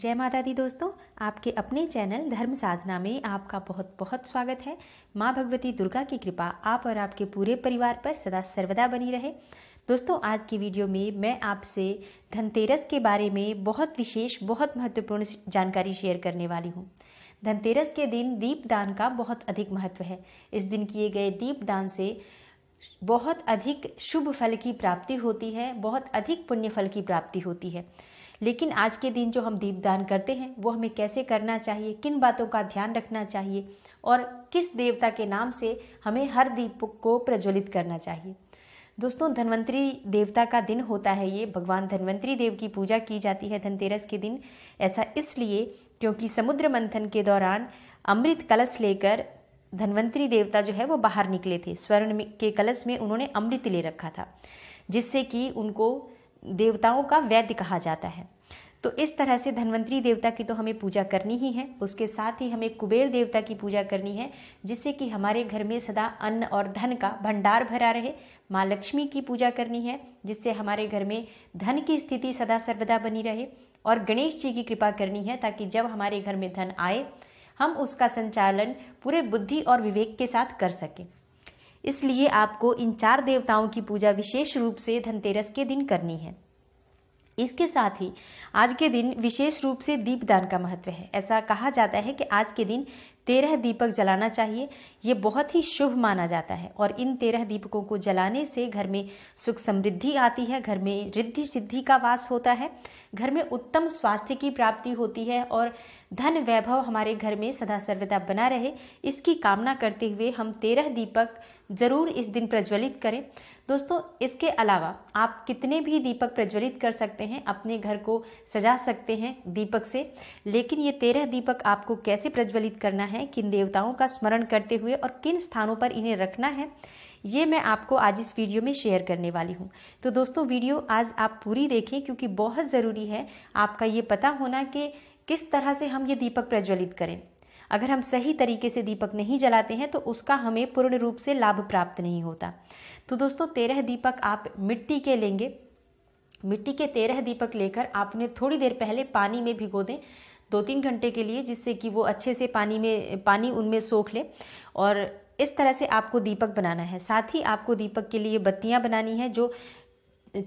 जय माता दी दोस्तों आपके अपने चैनल धर्म साधना में आपका बहुत बहुत स्वागत है माँ भगवती दुर्गा की कृपा आप और आपके पूरे परिवार पर सदा सर्वदा बनी रहे दोस्तों आज की वीडियो में मैं आपसे धनतेरस के बारे में बहुत विशेष बहुत महत्वपूर्ण जानकारी शेयर करने वाली हूँ धनतेरस के दिन दीपदान का बहुत अधिक महत्व है इस दिन किए गए दीपदान से बहुत अधिक शुभ फल की प्राप्ति होती है बहुत अधिक पुण्य फल की प्राप्ति होती है लेकिन आज के दिन जो हम दीपदान करते हैं वो हमें कैसे करना चाहिए किन बातों का ध्यान रखना चाहिए और किस देवता के नाम से हमें हर दीप को प्रज्वलित करना चाहिए दोस्तों धन्वंतरी देवता का दिन होता है ये भगवान धन्वंतरी देव की पूजा की जाती है धनतेरस के दिन ऐसा इसलिए क्योंकि समुद्र मंथन के दौरान अमृत कलश लेकर धन्वंतरी देवता जो है वो बाहर निकले थे स्वर्ण के कलश में उन्होंने अमृत ले रखा था जिससे कि उनको देवताओं का वैद्य कहा जाता है तो इस तरह से धन्वंतरी देवता की तो हमें पूजा करनी ही है उसके साथ ही हमें कुबेर देवता की पूजा करनी है जिससे कि हमारे घर में सदा अन्न और धन का भंडार भरा रहे माँ लक्ष्मी की पूजा करनी है जिससे हमारे घर में धन की स्थिति सदा सर्वदा बनी रहे और गणेश जी की कृपा करनी है ताकि जब हमारे घर में धन आए हम उसका संचालन पूरे बुद्धि और विवेक के साथ कर सकें इसलिए आपको इन चार देवताओं की पूजा विशेष रूप से धनतेरस के दिन करनी है इसके साथ ही आज के दिन विशेष रूप से दीपदान का महत्व है ऐसा कहा जाता है कि आज के दिन तेरह दीपक जलाना चाहिए ये बहुत ही शुभ माना जाता है और इन तेरह दीपकों को जलाने से घर में सुख समृद्धि आती है घर में रिद्धि सिद्धि का वास होता है घर में उत्तम स्वास्थ्य की प्राप्ति होती है और धन वैभव हमारे घर में सदा सर्वदा बना रहे इसकी कामना करते हुए हम तेरह दीपक जरूर इस दिन प्रज्वलित करें दोस्तों इसके अलावा आप कितने भी दीपक प्रज्वलित कर सकते हैं अपने घर को सजा सकते हैं दीपक से लेकिन ये तेरह दीपक आपको कैसे प्रज्वलित करना है किन देवताओं का स्मरण करते हुए और किन स्थानों पर इन्हें रखना है ये मैं आपको आज इस वीडियो में शेयर करने वाली हूँ तो दोस्तों वीडियो आज आप पूरी देखें क्योंकि बहुत ज़रूरी है आपका ये पता होना कि किस तरह से हम ये दीपक प्रज्वलित करें अगर हम सही तरीके से दीपक नहीं जलाते हैं तो उसका हमें पूर्ण रूप से लाभ प्राप्त नहीं होता तो दोस्तों तेरह दीपक आप मिट्टी के लेंगे मिट्टी के तेरह दीपक लेकर आपने थोड़ी देर पहले पानी में भिगो दें दो तीन घंटे के लिए जिससे कि वो अच्छे से पानी में पानी उनमें सोख ले और इस तरह से आपको दीपक बनाना है साथ ही आपको दीपक के लिए बत्तियाँ बनानी है जो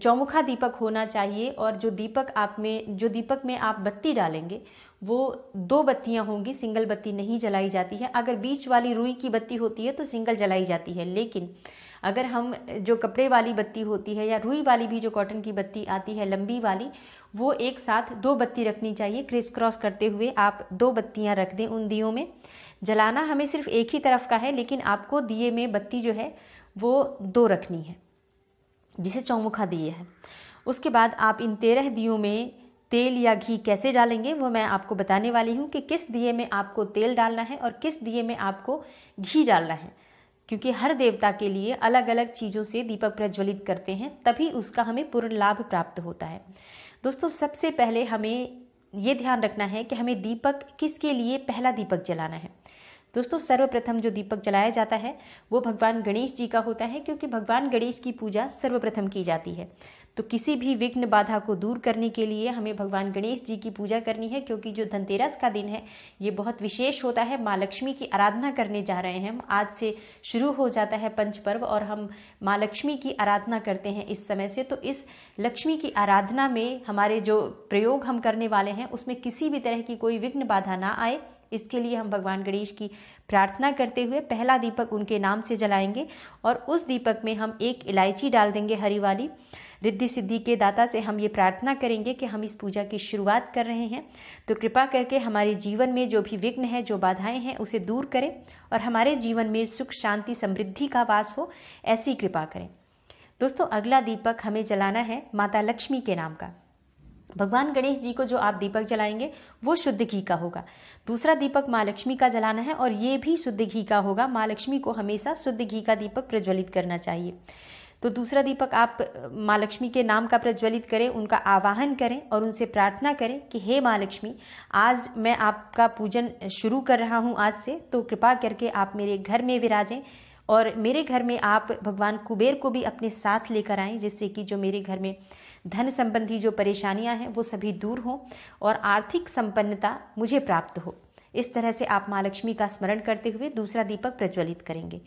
चौमुखा दीपक होना चाहिए और जो दीपक आप में जो दीपक में आप बत्ती डालेंगे वो दो बत्तियां होंगी सिंगल बत्ती नहीं जलाई जाती है अगर बीच वाली रुई की बत्ती होती है तो सिंगल जलाई जाती है लेकिन अगर हम जो कपड़े वाली बत्ती होती है या रुई वाली भी जो कॉटन की बत्ती आती है लंबी वाली वो एक साथ दो बत्ती रखनी चाहिए क्रिस क्रॉस करते हुए आप दो बत्तियां रख दें उन दियों में जलाना हमें सिर्फ एक ही तरफ का है लेकिन आपको दिए में बत्ती जो है वो दो रखनी है जिसे चौमुखा दिए है उसके बाद आप इन तेरह दियों में तेल या घी कैसे डालेंगे वो मैं आपको बताने वाली हूँ कि किस दिए में आपको तेल डालना है और किस दिए में आपको घी डालना है क्योंकि हर देवता के लिए अलग अलग चीज़ों से दीपक प्रज्वलित करते हैं तभी उसका हमें पूर्ण लाभ प्राप्त होता है दोस्तों सबसे पहले हमें ये ध्यान रखना है कि हमें दीपक किसके लिए पहला दीपक जलाना है दोस्तों सर्वप्रथम जो दीपक जलाया जाता है वो भगवान गणेश जी का होता है क्योंकि भगवान गणेश की पूजा सर्वप्रथम की जाती है तो किसी भी विघ्न बाधा को दूर करने के लिए हमें भगवान गणेश जी की पूजा करनी है क्योंकि जो धनतेरस का दिन है ये बहुत विशेष होता है माँ लक्ष्मी की आराधना करने जा रहे हैं हम आज से शुरू हो जाता है पंच पर्व और हम माँ लक्ष्मी की आराधना करते हैं इस समय से तो इस लक्ष्मी की आराधना में हमारे जो प्रयोग हम करने वाले हैं उसमें किसी भी तरह की कोई विघ्न बाधा ना आए इसके लिए हम भगवान गणेश की प्रार्थना करते हुए पहला दीपक उनके नाम से जलाएंगे और उस दीपक में हम एक इलायची डाल देंगे हरी वाली रिद्धि सिद्धि के दाता से हम ये प्रार्थना करेंगे कि हम इस पूजा की शुरुआत कर रहे हैं तो कृपा करके हमारे जीवन में जो भी विघ्न है जो बाधाएं हैं उसे दूर करें और हमारे जीवन में सुख शांति समृद्धि का वास हो ऐसी कृपा करें दोस्तों अगला दीपक हमें जलाना है माता लक्ष्मी के नाम का भगवान गणेश जी को जो आप दीपक जलाएंगे वो शुद्ध घी का होगा दूसरा दीपक माँ लक्ष्मी का जलाना है और ये भी शुद्ध घी का होगा माँ लक्ष्मी को हमेशा शुद्ध घी का दीपक प्रज्वलित करना चाहिए तो दूसरा दीपक आप माँ लक्ष्मी के नाम का प्रज्वलित करें उनका आवाहन करें और उनसे प्रार्थना करें कि हे माँ लक्ष्मी आज मैं आपका पूजन शुरू कर रहा हूँ आज से तो कृपा करके आप मेरे घर में विराजें और मेरे घर में आप भगवान कुबेर को भी अपने साथ लेकर आएँ जिससे कि जो मेरे घर में धन संबंधी जो परेशानियां हैं वो सभी दूर हों और आर्थिक संपन्नता मुझे प्राप्त हो इस तरह से आप माँ लक्ष्मी का स्मरण करते हुए दूसरा दीपक प्रज्वलित करेंगे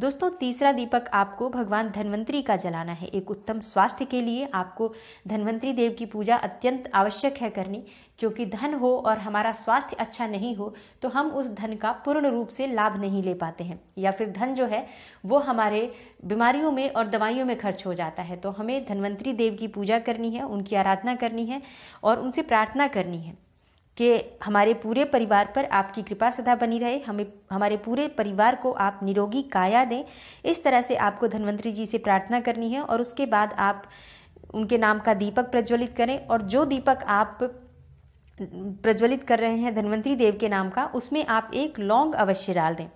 दोस्तों तीसरा दीपक आपको भगवान धन्वंतरी का जलाना है एक उत्तम स्वास्थ्य के लिए आपको धन्वंतरी देव की पूजा अत्यंत आवश्यक है करनी क्योंकि धन हो और हमारा स्वास्थ्य अच्छा नहीं हो तो हम उस धन का पूर्ण रूप से लाभ नहीं ले पाते हैं या फिर धन जो है वो हमारे बीमारियों में और दवाइयों में खर्च हो जाता है तो हमें धन्वंतरी देव की पूजा करनी है उनकी आराधना करनी है और उनसे प्रार्थना करनी है कि हमारे पूरे परिवार पर आपकी कृपा सदा बनी रहे हमें हमारे पूरे परिवार को आप निरोगी काया दें इस तरह से आपको धन्वंतरी जी से प्रार्थना करनी है और उसके बाद आप उनके नाम का दीपक प्रज्वलित करें और जो दीपक आप प्रज्वलित कर रहे हैं धन्वंतरी देव के नाम का उसमें आप एक लौंग अवश्य डाल दें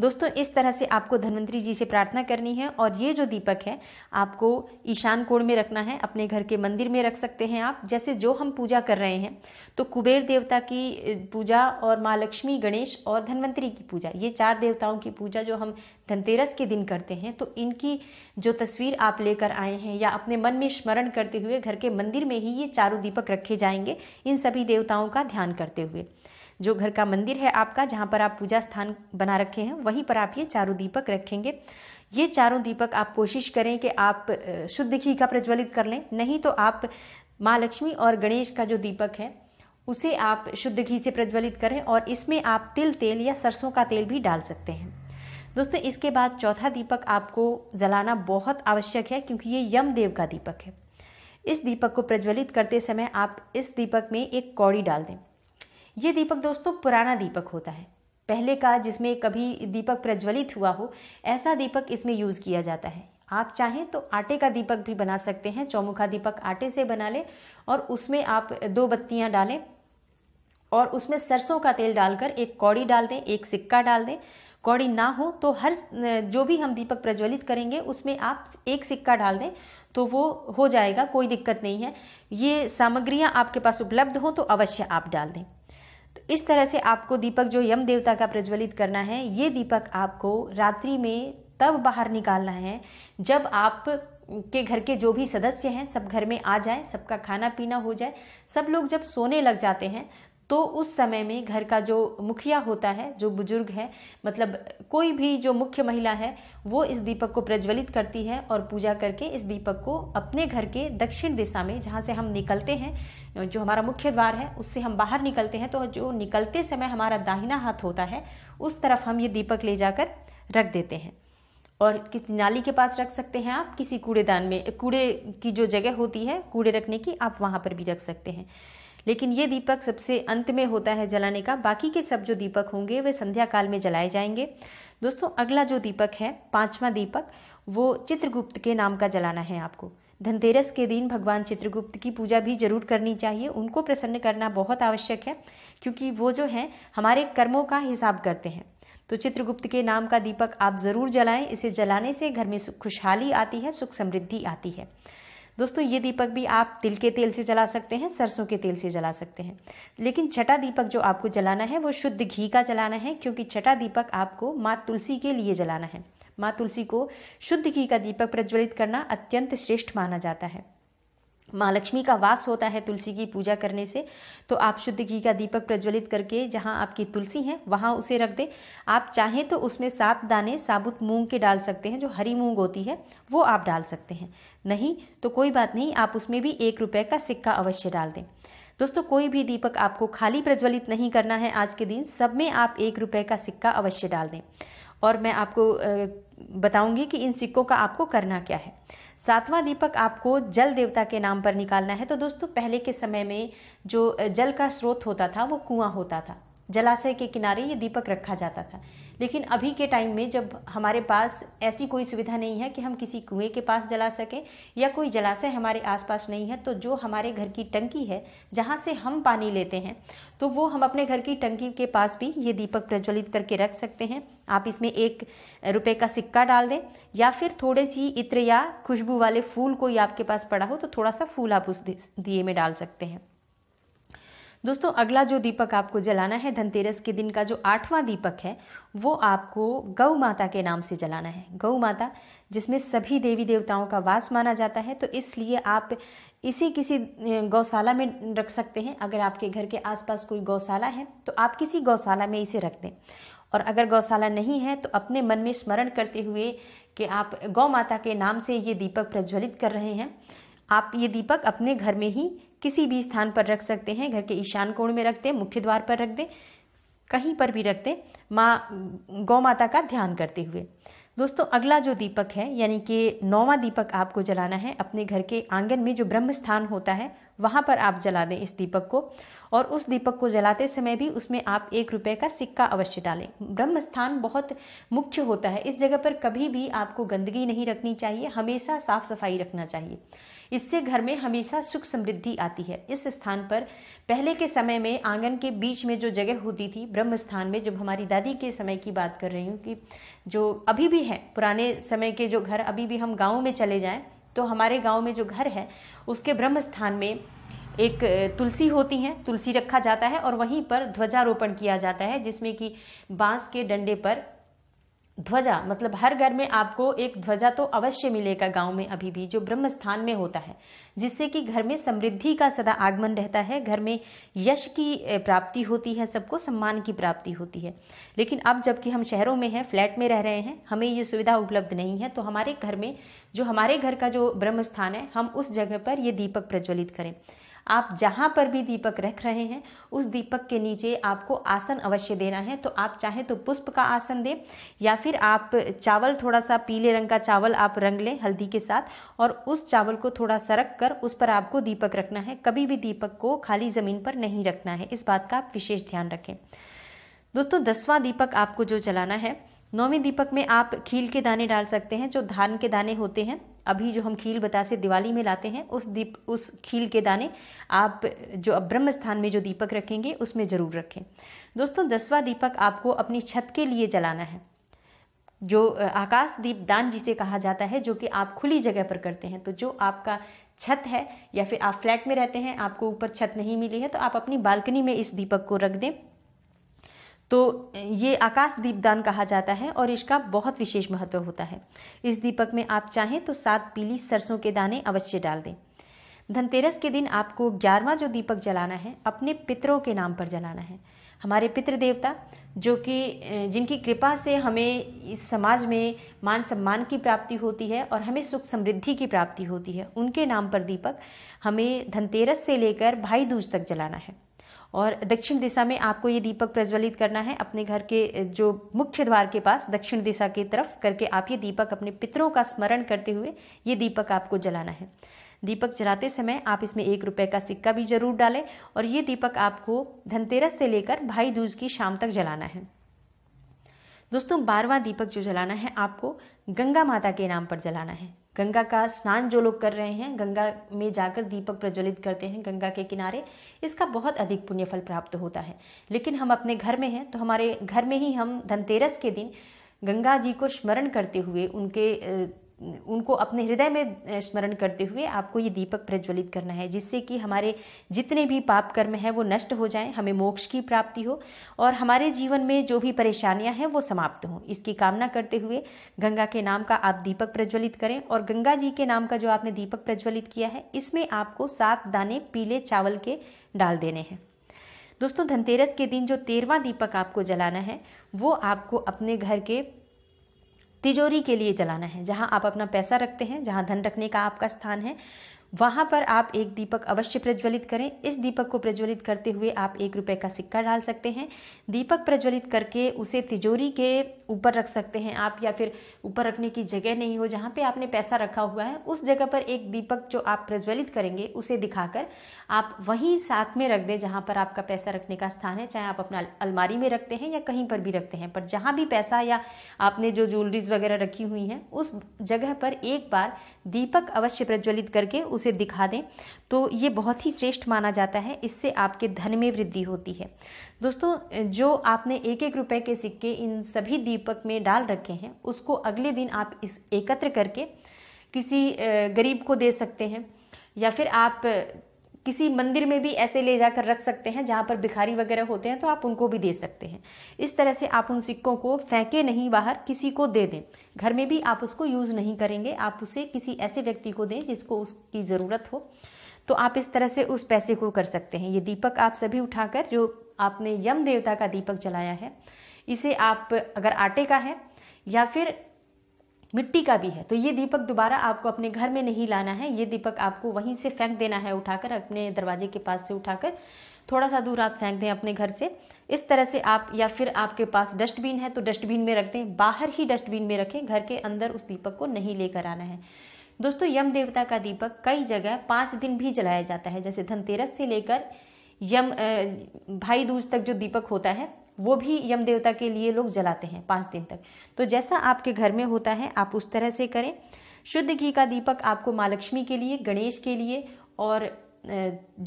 दोस्तों इस तरह से आपको धन्वंतरी जी से प्रार्थना करनी है और ये जो दीपक है आपको ईशान कोण में रखना है अपने घर के मंदिर में रख सकते हैं आप जैसे जो हम पूजा कर रहे हैं तो कुबेर देवता की पूजा और माँ लक्ष्मी गणेश और धन्वंतरी की पूजा ये चार देवताओं की पूजा जो हम धनतेरस के दिन करते हैं तो इनकी जो तस्वीर आप लेकर आए हैं या अपने मन में स्मरण करते हुए घर के मंदिर में ही ये चारों दीपक रखे जाएंगे इन सभी देवताओं का ध्यान करते हुए जो घर का मंदिर है आपका जहाँ पर आप पूजा स्थान बना रखे हैं वहीं पर आप ये चारों दीपक रखेंगे ये चारों दीपक आप कोशिश करें कि आप शुद्ध घी का प्रज्वलित कर लें नहीं तो आप माँ लक्ष्मी और गणेश का जो दीपक है उसे आप शुद्ध घी से प्रज्वलित करें और इसमें आप तिल तेल या सरसों का तेल भी डाल सकते हैं दोस्तों इसके बाद चौथा दीपक आपको जलाना बहुत आवश्यक है क्योंकि ये यम देव का दीपक है इस दीपक को प्रज्वलित करते समय आप इस दीपक में एक कौड़ी डाल दें ये दीपक दोस्तों पुराना दीपक होता है पहले का जिसमें कभी दीपक प्रज्वलित हुआ हो ऐसा दीपक इसमें यूज़ किया जाता है आप चाहें तो आटे का दीपक भी बना सकते हैं चौमुखा दीपक आटे से बना लें और उसमें आप दो बत्तियां डालें और उसमें सरसों का तेल डालकर एक कौड़ी डाल दें एक सिक्का डाल दें कौड़ी ना हो तो हर जो भी हम दीपक प्रज्वलित करेंगे उसमें आप एक सिक्का डाल दें तो वो हो जाएगा कोई दिक्कत नहीं है ये सामग्रियाँ आपके पास उपलब्ध हों तो अवश्य आप डाल दें तो इस तरह से आपको दीपक जो यम देवता का प्रज्वलित करना है ये दीपक आपको रात्रि में तब बाहर निकालना है जब आप के घर के जो भी सदस्य हैं सब घर में आ जाए सबका खाना पीना हो जाए सब लोग जब सोने लग जाते हैं तो उस समय में घर का जो मुखिया होता है जो बुजुर्ग है मतलब कोई भी जो मुख्य महिला है वो इस दीपक को प्रज्वलित करती है और पूजा करके इस दीपक को अपने घर के दक्षिण दिशा में जहाँ से हम निकलते हैं जो हमारा मुख्य द्वार है उससे हम बाहर निकलते हैं तो जो निकलते समय हमारा दाहिना हाथ होता है उस तरफ हम ये दीपक ले जाकर रख देते हैं और किसी नाली के पास रख सकते हैं आप किसी कूड़ेदान में कूड़े की जो जगह होती है कूड़े रखने की आप वहाँ पर भी रख सकते हैं लेकिन ये दीपक सबसे अंत में होता है जलाने का बाकी के सब जो दीपक होंगे वे संध्या काल में जलाए जाएंगे दोस्तों अगला जो दीपक है पाँचवा दीपक वो चित्रगुप्त के नाम का जलाना है आपको धनतेरस के दिन भगवान चित्रगुप्त की पूजा भी जरूर करनी चाहिए उनको प्रसन्न करना बहुत आवश्यक है क्योंकि वो जो हैं हमारे कर्मों का हिसाब करते हैं तो चित्रगुप्त के नाम का दीपक आप ज़रूर जलाएं इसे जलाने से घर में खुशहाली आती है सुख समृद्धि आती है दोस्तों ये दीपक भी आप तिल के तेल से जला सकते हैं सरसों के तेल से जला सकते हैं लेकिन छठा दीपक जो आपको जलाना है वो शुद्ध घी का जलाना है क्योंकि छठा दीपक आपको माँ तुलसी के लिए जलाना है माँ तुलसी को शुद्ध घी का दीपक प्रज्वलित करना अत्यंत श्रेष्ठ माना जाता है महालक्ष्मी का वास होता है तुलसी की पूजा करने से तो आप शुद्ध घी का दीपक प्रज्वलित करके जहाँ आपकी तुलसी है वहाँ उसे रख दें आप चाहें तो उसमें सात दाने साबुत मूंग के डाल सकते हैं जो हरी मूंग होती है वो आप डाल सकते हैं नहीं तो कोई बात नहीं आप उसमें भी एक रुपये का सिक्का अवश्य डाल दें दोस्तों कोई भी दीपक आपको खाली प्रज्वलित नहीं करना है आज के दिन सब में आप एक रुपये का सिक्का अवश्य डाल दें और मैं आपको बताऊंगी कि इन सिक्कों का आपको करना क्या है सातवां दीपक आपको जल देवता के नाम पर निकालना है तो दोस्तों पहले के समय में जो जल का स्रोत होता था वो कुआं होता था जलाशय के किनारे ये दीपक रखा जाता था लेकिन अभी के टाइम में जब हमारे पास ऐसी कोई सुविधा नहीं है कि हम किसी कुएं के पास जला सकें या कोई जलाशय हमारे आसपास नहीं है तो जो हमारे घर की टंकी है जहाँ से हम पानी लेते हैं तो वो हम अपने घर की टंकी के पास भी ये दीपक प्रज्वलित करके रख सकते हैं आप इसमें एक रुपये का सिक्का डाल दें या फिर थोड़े सी इत्र या खुशबू वाले फूल कोई आपके पास पड़ा हो तो थोड़ा सा फूल आप उस दिए में डाल सकते हैं दोस्तों अगला जो दीपक आपको जलाना है धनतेरस के दिन का जो आठवां दीपक है वो आपको गौ माता के नाम से जलाना है गौ माता जिसमें सभी देवी देवताओं का वास माना जाता है तो इसलिए आप इसी किसी गौशाला में रख सकते हैं अगर आपके घर के आसपास कोई गौशाला है तो आप किसी गौशाला में इसे रख दें और अगर गौशाला नहीं है तो अपने मन में स्मरण करते हुए कि आप गौ माता के नाम से ये दीपक प्रज्वलित कर रहे हैं आप ये दीपक अपने घर में ही किसी भी स्थान पर रख सकते हैं घर के ईशान कोण में रख दें मुख्य द्वार पर रख दें कहीं पर भी रख दें माँ गौ माता का ध्यान करते हुए दोस्तों अगला जो दीपक है यानी कि नौवा दीपक आपको जलाना है अपने घर के आंगन में जो ब्रह्म स्थान होता है वहाँ पर आप जला दें इस दीपक को और उस दीपक को जलाते समय भी उसमें आप एक रुपये का सिक्का अवश्य डालें ब्रह्म स्थान बहुत मुख्य होता है इस जगह पर कभी भी आपको गंदगी नहीं रखनी चाहिए हमेशा साफ सफाई रखना चाहिए इससे घर में हमेशा सुख समृद्धि आती है इस स्थान पर पहले के समय में आंगन के बीच में जो जगह होती थी ब्रह्म स्थान में जब हमारी दादी के समय की बात कर रही हूँ कि जो अभी भी है पुराने समय के जो घर अभी भी हम गाँव में चले जाएँ तो हमारे गांव में जो घर है उसके ब्रह्म स्थान में एक तुलसी होती है तुलसी रखा जाता है और वहीं पर ध्वजारोपण किया जाता है जिसमें कि बांस के डंडे पर ध्वजा मतलब हर घर में आपको एक ध्वजा तो अवश्य मिलेगा गांव में अभी भी जो ब्रह्म स्थान में होता है जिससे कि घर में समृद्धि का सदा आगमन रहता है घर में यश की प्राप्ति होती है सबको सम्मान की प्राप्ति होती है लेकिन अब जबकि हम शहरों में हैं फ्लैट में रह रहे हैं हमें ये सुविधा उपलब्ध नहीं है तो हमारे घर में जो हमारे घर का जो ब्रह्म स्थान है हम उस जगह पर ये दीपक प्रज्वलित करें आप जहाँ पर भी दीपक रख रहे हैं उस दीपक के नीचे आपको आसन अवश्य देना है तो आप चाहे तो पुष्प का आसन दें या फिर आप चावल थोड़ा सा पीले रंग का चावल आप रंग लें हल्दी के साथ और उस चावल को थोड़ा सरक कर उस पर आपको दीपक रखना है कभी भी दीपक को खाली ज़मीन पर नहीं रखना है इस बात का आप विशेष ध्यान रखें दोस्तों दसवां दीपक आपको जो जलाना है नौवें दीपक में आप खील के दाने डाल सकते हैं जो धान के दाने होते हैं अभी जो हम खील बता से दिवाली में लाते हैं उस दीप उस खील के दाने आप जो अब ब्रह्म स्थान में जो दीपक रखेंगे उसमें ज़रूर रखें दोस्तों दसवा दीपक आपको अपनी छत के लिए जलाना है जो आकाश दीप दान जिसे कहा जाता है जो कि आप खुली जगह पर करते हैं तो जो आपका छत है या फिर आप फ्लैट में रहते हैं आपको ऊपर छत नहीं मिली है तो आप अपनी बालकनी में इस दीपक को रख दें तो ये आकाश दीपदान कहा जाता है और इसका बहुत विशेष महत्व होता है इस दीपक में आप चाहें तो सात पीली सरसों के दाने अवश्य डाल दें धनतेरस के दिन आपको ग्यारहवा जो दीपक जलाना है अपने पितरों के नाम पर जलाना है हमारे पितृ देवता जो कि जिनकी कृपा से हमें इस समाज में मान सम्मान की प्राप्ति होती है और हमें सुख समृद्धि की प्राप्ति होती है उनके नाम पर दीपक हमें धनतेरस से लेकर भाई दूज तक जलाना है और दक्षिण दिशा में आपको ये दीपक प्रज्वलित करना है अपने घर के जो मुख्य द्वार के पास दक्षिण दिशा की तरफ करके आप ये दीपक अपने पितरों का स्मरण करते हुए ये दीपक आपको जलाना है दीपक जलाते समय आप इसमें एक रुपए का सिक्का भी जरूर डालें और ये दीपक आपको धनतेरस से लेकर भाई दूज की शाम तक जलाना है दोस्तों बारवा दीपक जो जलाना है आपको गंगा माता के नाम पर जलाना है गंगा का स्नान जो लोग कर रहे हैं गंगा में जाकर दीपक प्रज्वलित करते हैं गंगा के किनारे इसका बहुत अधिक पुण्यफल प्राप्त होता है लेकिन हम अपने घर में हैं तो हमारे घर में ही हम धनतेरस के दिन गंगा जी को स्मरण करते हुए उनके उनको अपने हृदय में स्मरण करते हुए आपको ये दीपक प्रज्वलित करना है जिससे कि हमारे जितने भी पाप कर्म हैं वो नष्ट हो जाएं हमें मोक्ष की प्राप्ति हो और हमारे जीवन में जो भी परेशानियां हैं वो समाप्त हों इसकी कामना करते हुए गंगा के नाम का आप दीपक प्रज्वलित करें और गंगा जी के नाम का जो आपने दीपक प्रज्वलित किया है इसमें आपको सात दाने पीले चावल के डाल देने हैं दोस्तों धनतेरस के दिन जो तेरवा दीपक आपको जलाना है वो आपको अपने घर के तिजोरी के लिए चलाना है जहाँ आप अपना पैसा रखते हैं जहाँ धन रखने का आपका स्थान है वहाँ पर आप एक दीपक अवश्य प्रज्वलित करें इस दीपक को प्रज्वलित करते हुए आप एक रुपये का सिक्का डाल सकते हैं दीपक प्रज्वलित करके उसे तिजोरी के ऊपर रख सकते हैं आप या फिर ऊपर रखने की जगह नहीं हो जहाँ पे आपने पैसा रखा हुआ है उस जगह पर एक दीपक जो आप प्रज्वलित करेंगे उसे दिखाकर आप वहीं साथ में रख दें जहाँ पर आपका पैसा रखने का स्थान है चाहे आप अपना अलमारी में रखते हैं या कहीं पर भी रखते हैं पर जहाँ भी पैसा या आपने जो ज्वेलरीज वगैरह रखी हुई हैं उस जगह पर एक बार दीपक अवश्य प्रज्वलित करके उस उसे दिखा दें तो ये बहुत ही श्रेष्ठ माना जाता है इससे आपके धन में वृद्धि होती है दोस्तों जो आपने एक एक रुपए के सिक्के इन सभी दीपक में डाल रखे हैं उसको अगले दिन आप इस एकत्र करके किसी गरीब को दे सकते हैं या फिर आप किसी मंदिर में भी ऐसे ले जाकर रख सकते हैं जहाँ पर भिखारी वगैरह होते हैं तो आप उनको भी दे सकते हैं इस तरह से आप उन सिक्कों को फेंके नहीं बाहर किसी को दे दें घर में भी आप उसको यूज़ नहीं करेंगे आप उसे किसी ऐसे व्यक्ति को दें जिसको उसकी ज़रूरत हो तो आप इस तरह से उस पैसे को कर सकते हैं ये दीपक आप सभी उठाकर जो आपने यम देवता का दीपक जलाया है इसे आप अगर आटे का है या फिर मिट्टी का भी है तो ये दीपक दोबारा आपको अपने घर में नहीं लाना है ये दीपक आपको वहीं से फेंक देना है उठाकर अपने दरवाजे के पास से उठाकर थोड़ा सा दूर आप फेंक दें अपने घर से इस तरह से आप या फिर आपके पास डस्टबिन है तो डस्टबिन में रख दें बाहर ही डस्टबिन में रखें घर के अंदर उस दीपक को नहीं लेकर आना है दोस्तों यम देवता का दीपक कई जगह पाँच दिन भी जलाया जाता है जैसे धनतेरस से लेकर यम भाई दूज तक जो दीपक होता है वो भी यम देवता के लिए लोग जलाते हैं पाँच दिन तक तो जैसा आपके घर में होता है आप उस तरह से करें शुद्ध घी का दीपक आपको माँ लक्ष्मी के लिए गणेश के लिए और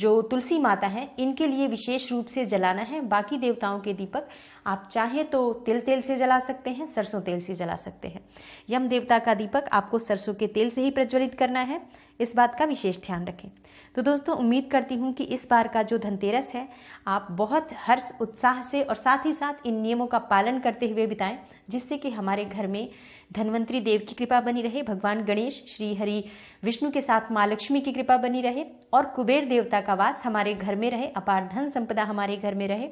जो तुलसी माता हैं इनके लिए विशेष रूप से जलाना है बाकी देवताओं के दीपक आप चाहें तो तिल तेल से जला सकते हैं सरसों तेल से जला सकते हैं यम देवता का दीपक आपको सरसों के तेल से ही प्रज्वलित करना है इस बात का विशेष ध्यान रखें तो दोस्तों उम्मीद करती हूँ कि इस बार का जो धनतेरस है आप बहुत हर्ष उत्साह से और साथ ही साथ इन नियमों का पालन करते हुए बिताएं जिससे कि हमारे घर में धनवंतरी देव की कृपा बनी रहे भगवान गणेश श्री हरि विष्णु के साथ माँ लक्ष्मी की कृपा बनी रहे और कुबेर देवता का वास हमारे घर में रहे अपार धन संपदा हमारे घर में रहे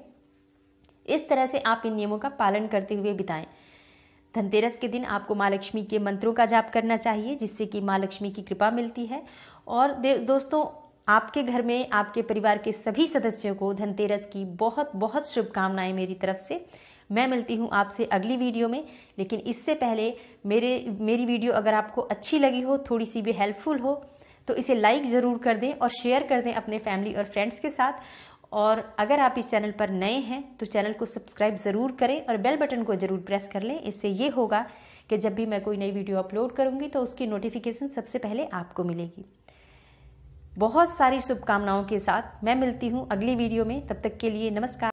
इस तरह से आप इन नियमों का पालन करते हुए बिताएं धनतेरस के दिन आपको माँ लक्ष्मी के मंत्रों का जाप करना चाहिए जिससे कि माँ लक्ष्मी की कृपा मिलती है और दोस्तों आपके घर में आपके परिवार के सभी सदस्यों को धनतेरस की बहुत बहुत शुभकामनाएं मेरी तरफ से मैं मिलती हूँ आपसे अगली वीडियो में लेकिन इससे पहले मेरे मेरी वीडियो अगर आपको अच्छी लगी हो थोड़ी सी भी हेल्पफुल हो तो इसे लाइक ज़रूर कर दें और शेयर कर दें अपने फैमिली और फ्रेंड्स के साथ और अगर आप इस चैनल पर नए हैं तो चैनल को सब्सक्राइब ज़रूर करें और बेल बटन को ज़रूर प्रेस कर लें इससे ये होगा कि जब भी मैं कोई नई वीडियो अपलोड करूँगी तो उसकी नोटिफिकेशन सबसे पहले आपको मिलेगी बहुत सारी शुभकामनाओं के साथ मैं मिलती हूँ अगली वीडियो में तब तक के लिए नमस्कार